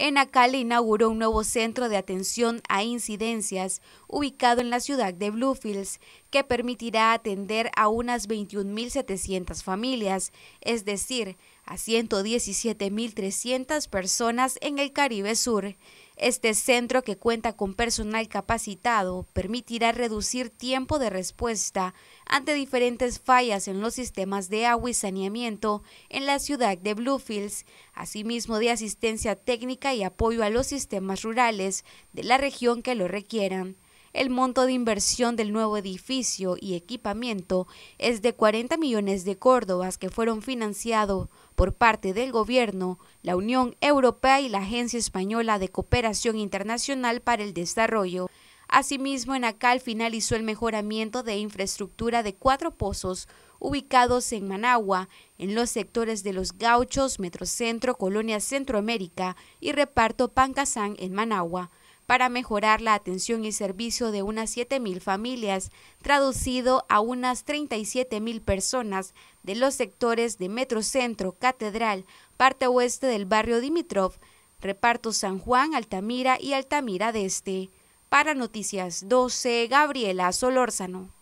En inauguró un nuevo centro de atención a incidencias ubicado en la ciudad de Bluefields, que permitirá atender a unas 21.700 familias, es decir, a 117.300 personas en el Caribe Sur. Este centro que cuenta con personal capacitado permitirá reducir tiempo de respuesta ante diferentes fallas en los sistemas de agua y saneamiento en la ciudad de Bluefields, asimismo de asistencia técnica y apoyo a los sistemas rurales de la región que lo requieran. El monto de inversión del nuevo edificio y equipamiento es de 40 millones de córdobas que fueron financiados por parte del Gobierno, la Unión Europea y la Agencia Española de Cooperación Internacional para el Desarrollo. Asimismo, en ACAL finalizó el mejoramiento de infraestructura de cuatro pozos ubicados en Managua, en los sectores de Los Gauchos, Metrocentro, Colonia Centroamérica y Reparto Pancasán en Managua para mejorar la atención y servicio de unas 7.000 familias, traducido a unas 37.000 personas de los sectores de Metrocentro, Catedral, parte oeste del barrio Dimitrov, reparto San Juan, Altamira y Altamira de Este. Para Noticias 12, Gabriela Solórzano.